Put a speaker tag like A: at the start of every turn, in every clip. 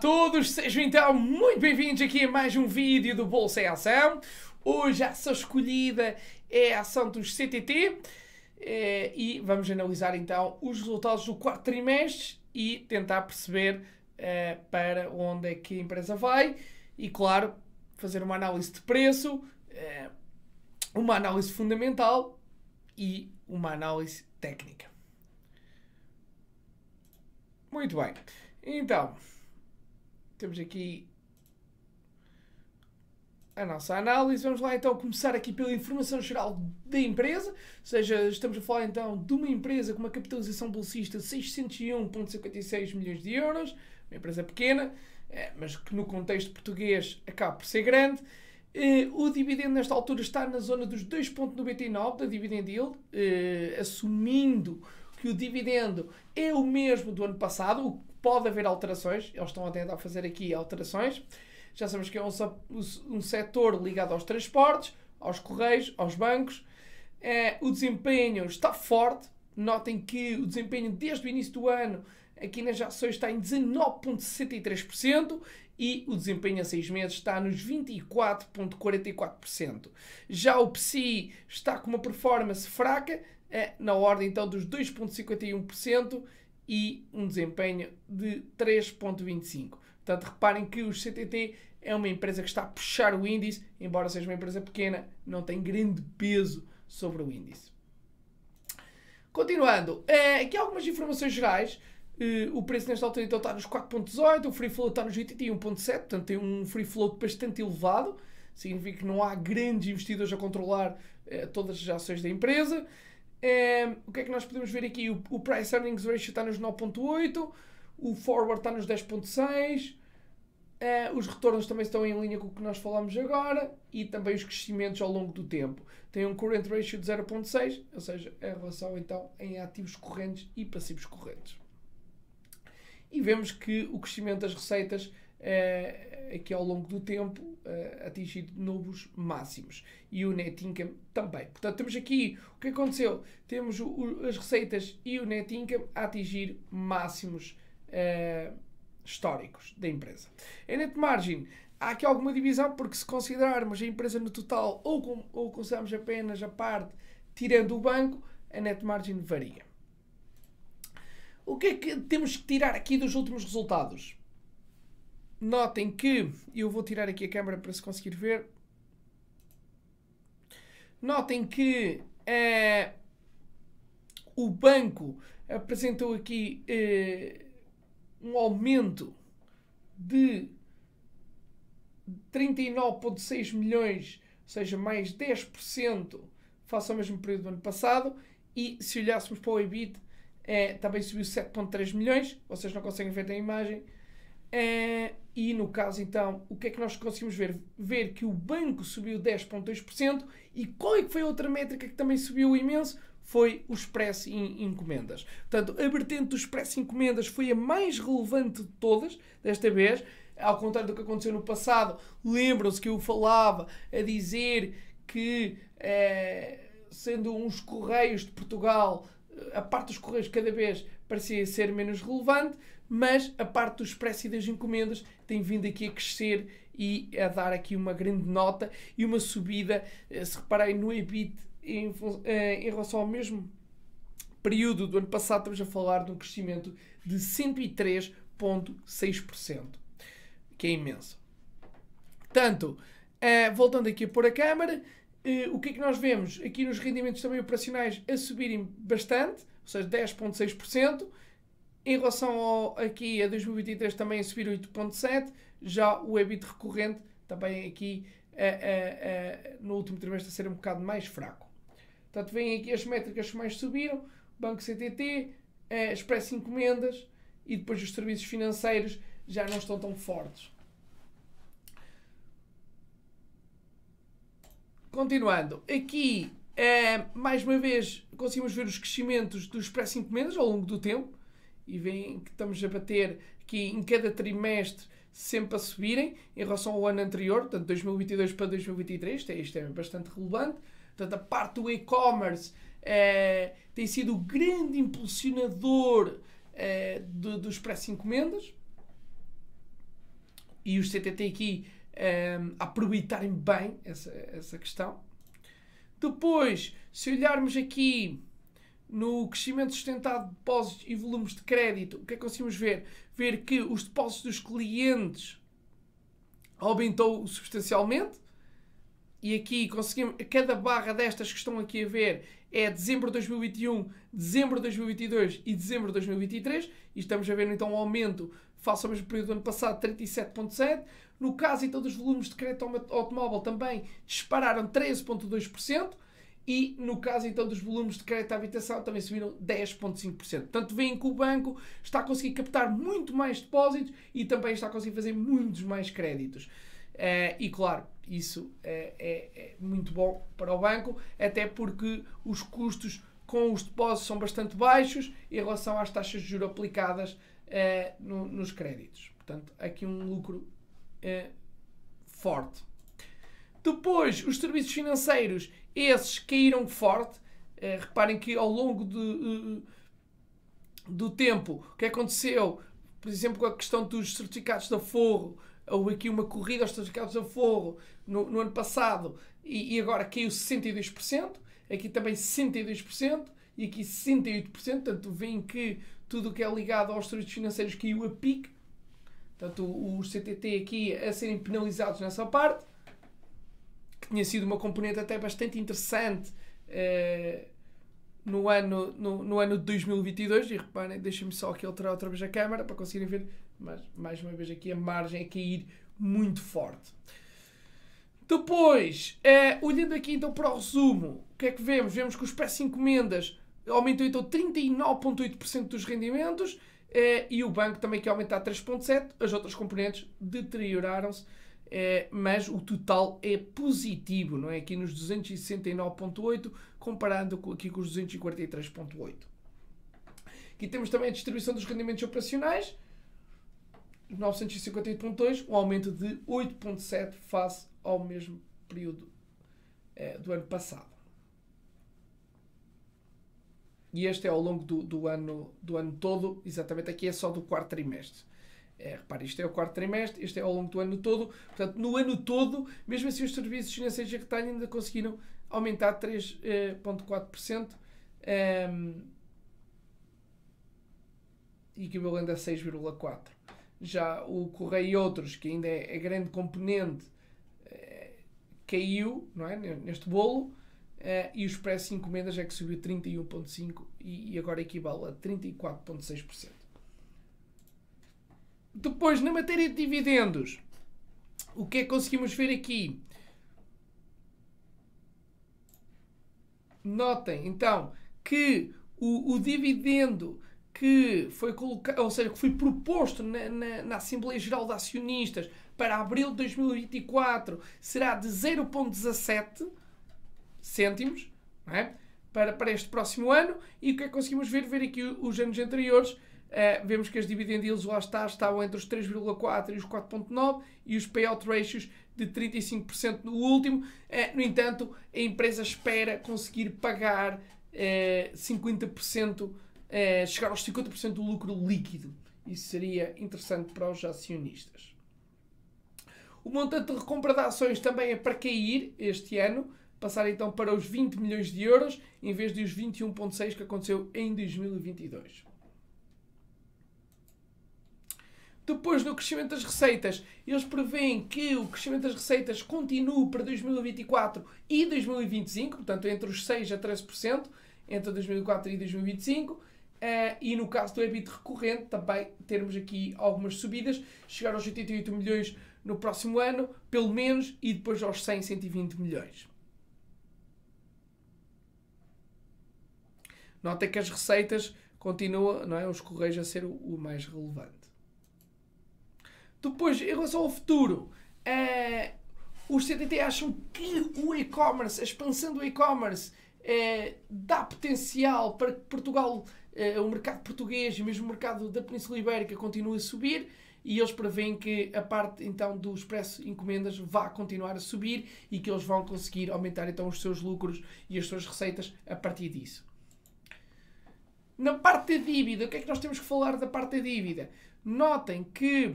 A: todos, sejam então muito bem-vindos aqui a mais um vídeo do Bolsa em Ação. Hoje a ação escolhida é a ação dos CTT eh, e vamos analisar então os resultados do quarto trimestre e tentar perceber eh, para onde é que a empresa vai e, claro, fazer uma análise de preço, eh, uma análise fundamental e uma análise técnica. Muito bem. Então, temos aqui a nossa análise. Vamos lá então começar aqui pela informação geral da empresa, ou seja, estamos a falar então de uma empresa com uma capitalização bolsista de 601,56 milhões de euros, uma empresa pequena, eh, mas que no contexto português acaba por ser grande. Eh, o dividendo nesta altura está na zona dos 2,99 da dividend yield, eh, assumindo que o dividendo é o mesmo do ano passado, pode haver alterações, eles estão a tentar fazer aqui alterações. Já sabemos que é um, um setor ligado aos transportes, aos correios, aos bancos. É, o desempenho está forte. Notem que o desempenho desde o início do ano aqui nas ações está em 19,63% e o desempenho a 6 meses está nos 24,44%. Já o PSI está com uma performance fraca, é, na ordem então dos 2,51%, e um desempenho de 3.25. Portanto, reparem que o CTT é uma empresa que está a puxar o índice, embora seja uma empresa pequena, não tem grande peso sobre o índice. Continuando, é, aqui algumas informações gerais. Uh, o preço nesta altura então está nos 4.18, o free float está nos 81.7, portanto tem um free float bastante elevado. Significa que não há grandes investidores a controlar uh, todas as ações da empresa. Ehm, o que é que nós podemos ver aqui? O, o Price Earnings Ratio está nos 9.8, o Forward está nos 10.6, eh, os retornos também estão em linha com o que nós falamos agora e também os crescimentos ao longo do tempo. Tem um Current Ratio de 0.6, ou seja, a relação então em ativos correntes e passivos correntes. E vemos que o crescimento das receitas é aqui ao longo do tempo uh, atingido novos máximos. E o net income também. Portanto, temos aqui o que aconteceu. Temos o, o, as receitas e o net income a atingir máximos uh, históricos da empresa. A net margin há aqui alguma divisão, porque se considerarmos a empresa no total ou, com, ou considerarmos apenas a parte tirando o banco, a net margin varia. O que é que temos que tirar aqui dos últimos resultados? Notem que eu vou tirar aqui a câmera para se conseguir ver. Notem que eh, o banco apresentou aqui eh, um aumento de 39,6 milhões, ou seja, mais 10% face ao mesmo período do ano passado. E se olhássemos para o EBIT, é eh, também subiu 7,3 milhões. Vocês não conseguem ver na imagem Uh, e no caso, então, o que é que nós conseguimos ver? Ver que o banco subiu 10,2% e qual é que foi a outra métrica que também subiu imenso? Foi o Expresso em Encomendas. Portanto, a vertente do Expresso Encomendas foi a mais relevante de todas, desta vez. Ao contrário do que aconteceu no passado, lembram-se que eu falava a dizer que, eh, sendo uns Correios de Portugal, eh, a parte dos Correios cada vez parecia ser menos relevante mas a parte do Expresso e das encomendas tem vindo aqui a crescer e a dar aqui uma grande nota e uma subida, eh, se reparem, no EBIT em, eh, em relação ao mesmo período do ano passado, estamos a falar de um crescimento de 103,6%, que é imenso. Portanto, eh, voltando aqui a pôr a câmara, o que é que nós vemos? Aqui nos rendimentos também operacionais a subirem bastante, ou seja, 10,6%, em relação ao, aqui a 2023 também a subir 8.7, já o EBIT recorrente também aqui a, a, a, no último trimestre a ser um bocado mais fraco. Portanto, vêm aqui as métricas que mais subiram, Banco CTT, Express eh, Expresso Encomendas e depois os serviços financeiros já não estão tão fortes. Continuando, aqui é mais uma vez conseguimos ver os crescimentos do Express Encomendas ao longo do tempo e veem que estamos a bater aqui em cada trimestre sempre a subirem em relação ao ano anterior, portanto 2022 para 2023, isto é, isto é bastante relevante. Portanto, a parte do e-commerce eh, tem sido o grande impulsionador eh, dos preços encomendas e os CTT aqui eh, aproveitarem bem essa, essa questão. Depois, se olharmos aqui no crescimento sustentado de depósitos e volumes de crédito, o que é que conseguimos ver? Ver que os depósitos dos clientes aumentou substancialmente. E aqui conseguimos, cada barra destas que estão aqui a ver é dezembro de 2021, dezembro de 2022 e dezembro de 2023. E estamos a ver então um aumento face ao mesmo período do ano passado, 37,7%. No caso então dos volumes de crédito automóvel também dispararam 13,2% e no caso então dos volumes de crédito à habitação também subiram 10,5%. Portanto, veem que o banco está a conseguir captar muito mais depósitos e também está a conseguir fazer muitos mais créditos. Uh, e claro, isso é, é, é muito bom para o banco, até porque os custos com os depósitos são bastante baixos em relação às taxas de juros aplicadas uh, no, nos créditos. Portanto, aqui um lucro uh, forte. Depois, os serviços financeiros esses caíram forte. Eh, reparem que ao longo de, eh, do tempo, o que aconteceu, por exemplo, com a questão dos certificados de aforro, houve aqui uma corrida aos certificados de aforro no, no ano passado e, e agora caiu 62%, aqui também 62% e aqui 68%, portanto, veem que tudo o que é ligado aos serviços financeiros caiu a pique. Portanto, os CTT aqui a serem penalizados nessa parte tinha sido uma componente até bastante interessante uh, no, ano, no, no, ano de 2022. E reparem, deixem-me só aqui alterar outra vez a câmera para conseguirem ver, mas mais uma vez aqui a margem a cair muito forte. Depois, uh, olhando aqui então para o resumo, o que é que vemos? Vemos que os peças encomendas aumentou então 39,8% dos rendimentos. Uh, e o banco também que aumenta 3.7, as outras componentes deterioraram-se é, mas o total é positivo, não é? Aqui nos 269.8, comparando com, aqui com os 243.8. Aqui temos também a distribuição dos rendimentos operacionais, 958.2, um aumento de 8.7 face ao mesmo período é, do ano passado. E este é ao longo do, do, ano, do ano todo, exatamente aqui é só do quarto trimestre. É, repare, isto é o quarto trimestre, isto é ao longo do ano todo. Portanto, no ano todo, mesmo assim, os serviços financeiros de retalho ainda conseguiram aumentar 3,4%. Eh, um, ehm, equivalente a 6,4%. Já o Correio e outros, que ainda é, é grande componente, eh, caiu não é, neste bolo. Uh, e o Expresso Encomendas é que subiu 31,5% e, e agora equivale a 34,6%. Depois, na matéria de dividendos, o que é que conseguimos ver aqui? Notem, então, que o, o dividendo que foi colocado, ou seja, que foi proposto na, na, na, Assembleia Geral de Acionistas para abril de 2024 será de 0,17 cêntimos é? para, para este próximo ano. E o que é que conseguimos ver? Ver aqui os anos anteriores é, vemos que as dividend yields lá está, estavam entre os 3,4 e os 4,9 e os payout ratios de 35% no último. É, no entanto, a empresa espera conseguir pagar 50%, é, chegar aos 50% do lucro líquido. Isso seria interessante para os acionistas. O montante de recompra de ações também é para cair este ano, passar então para os 20 milhões de euros, em vez dos 21,6 que aconteceu em 2022. Depois do crescimento das receitas, eles preveem que o crescimento das receitas continue para 2024 e 2025, portanto entre os 6% a 13%, entre 2004 e 2025. Uh, eh, e no caso do EBIT recorrente, também termos aqui algumas subidas, chegar aos 88 milhões no próximo ano, pelo menos, e depois aos 100, 120 milhões. Nota que as receitas continuam, não é? Os Correios a ser o, o mais relevante. Depois, em relação ao futuro, eh, os CTT acham que o e-commerce, a expansão do e-commerce, eh, dá potencial para que Portugal, eh, o mercado português e mesmo o mercado da Península Ibérica continue a subir e eles preveem que a parte então do expresso encomendas vá continuar a subir e que eles vão conseguir aumentar então os seus lucros e as suas receitas a partir disso. Na parte da dívida, o que é que nós temos que falar da parte da dívida? Notem que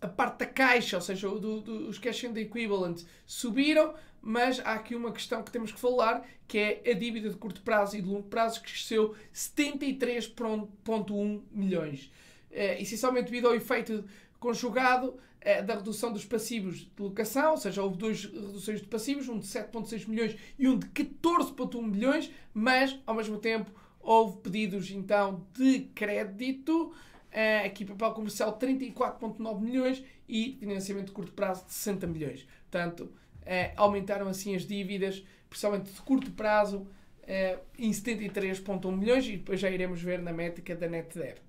A: a parte da caixa, ou seja, do, do, os cash and equivalent subiram, mas há aqui uma questão que temos que falar, que é a dívida de curto prazo e de longo prazo que cresceu 73.1 milhões. É, essencialmente devido ao efeito conjugado é, da redução dos passivos de locação, ou seja, houve duas reduções de passivos, um de 7.6 milhões e um de 14.1 milhões, mas ao mesmo tempo houve pedidos então de crédito a papel comercial 34,9 milhões e financiamento de curto prazo de 60 milhões. Portanto, eh, aumentaram assim as dívidas, principalmente de curto prazo, eh, em 73,1 milhões e depois já iremos ver na métrica da net debt.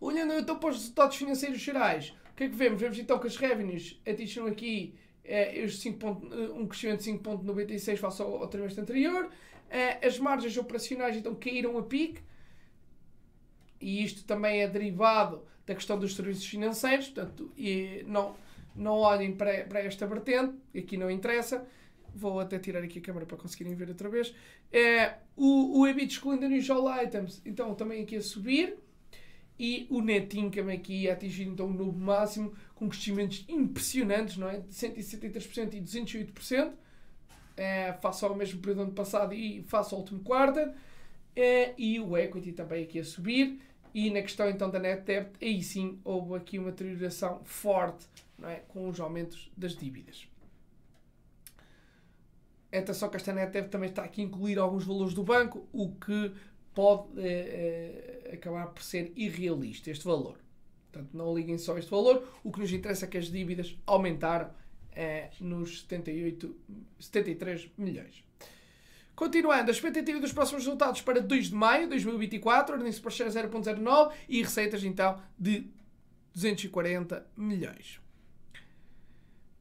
A: Olhando então para os resultados financeiros gerais, o que é que vemos? Vemos então que as revenues atingiram aqui eh, os 5 um crescimento de 5,96 face ao, ao trimestre anterior. as margens operacionais então caíram a pique e isto também é derivado da questão dos serviços financeiros, portanto, e não, não olhem para, para esta vertente, aqui não interessa. Vou até tirar aqui a câmera para conseguirem ver outra vez. É, o, o EBIT excluindo new items, então também aqui a subir. E o net income aqui a atingir então um novo máximo, com crescimentos impressionantes, não é? De 173% e 208%, é, face ao mesmo período do ano passado e face ao último quarto. É, e o equity também aqui a subir. E na questão então da NetDebt, aí sim houve aqui uma deterioração forte não é? com os aumentos das dívidas. Atenção que esta NetDebt também está aqui a incluir alguns valores do banco, o que pode eh, eh acabar por ser irrealista este valor. Portanto, não liguem só este valor. O que nos interessa é que as dívidas aumentaram eh, nos 78, 73 milhões. Continuando, a expectativa dos próximos resultados para 2 de maio de 2024, ordem-se por 0.09 e receitas então de 240 milhões.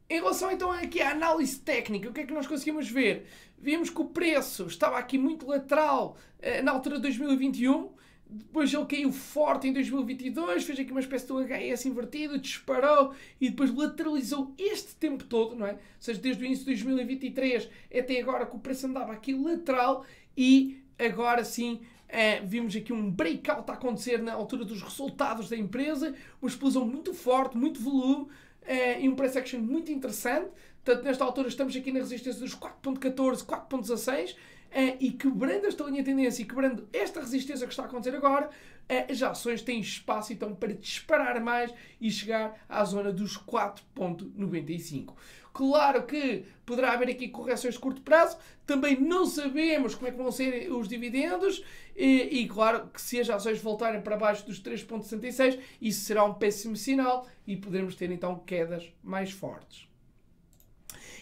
A: Em relação então aqui à análise técnica, o que é que nós conseguimos ver? Vimos que o preço estava aqui muito lateral eh, na altura de 2021 depois ele caiu forte em 2022, fez aqui uma espécie de HS invertido, disparou e depois lateralizou este tempo todo, não é? Ou seja, desde o início de 2023 até agora que o preço andava aqui lateral e agora sim eh, vimos aqui um breakout a acontecer na altura dos resultados da empresa, uma explosão muito forte, muito volume eh, e um price action muito interessante. Portanto, nesta altura estamos aqui na resistência dos 4.14, 4.16 eh, e quebrando esta linha de tendência e quebrando esta resistência que está a acontecer agora, eh, as ações têm espaço então para disparar mais e chegar à zona dos 4.95. Claro que poderá haver aqui correções de curto prazo, também não sabemos como é que vão ser os dividendos e, eh, e claro que se as ações voltarem para baixo dos 3.66, isso será um péssimo sinal e poderemos ter então quedas mais fortes.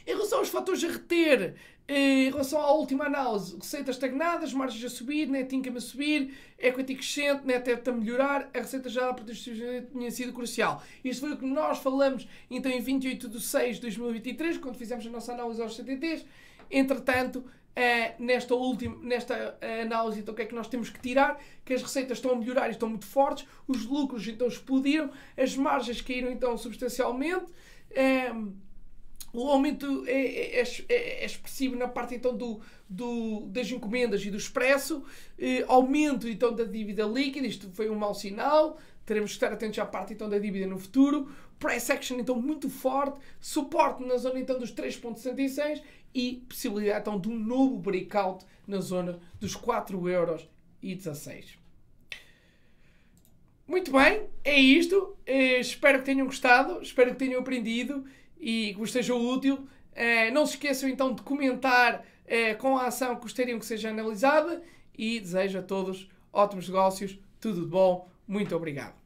A: Em relação aos fatores a reter, em relação à última análise, receitas estagnadas, margens a subir, net né, income a subir, equity crescente, net né, debt a melhorar, a receita gerada por distribuição tinha sido crucial. Isto foi o que nós falamos então em 28 de 6 de 2023, quando fizemos a nossa análise aos CTTs. Entretanto, eh, nesta última nesta eh, análise, então o que é que nós temos que tirar? Que as receitas estão a melhorar e estão muito fortes, os lucros então explodiram, as margens caíram então substancialmente. Um, eh, o aumento é, é é, é, é, expressivo na parte então do, do das encomendas e do expresso, eh, aumento então da dívida líquida, isto foi um mau sinal, teremos que estar atentos à parte então da dívida no futuro, price action então muito forte, suporte na zona então dos 3.66 e possibilidade então de um novo breakout na zona dos 4 euros e Muito bem, é isto. Eh, espero que tenham gostado, espero que tenham aprendido e que vos seja útil. Eh, não se esqueçam então de comentar eh, com a ação que gostariam que seja analisada e desejo a todos ótimos negócios, tudo de bom, muito obrigado.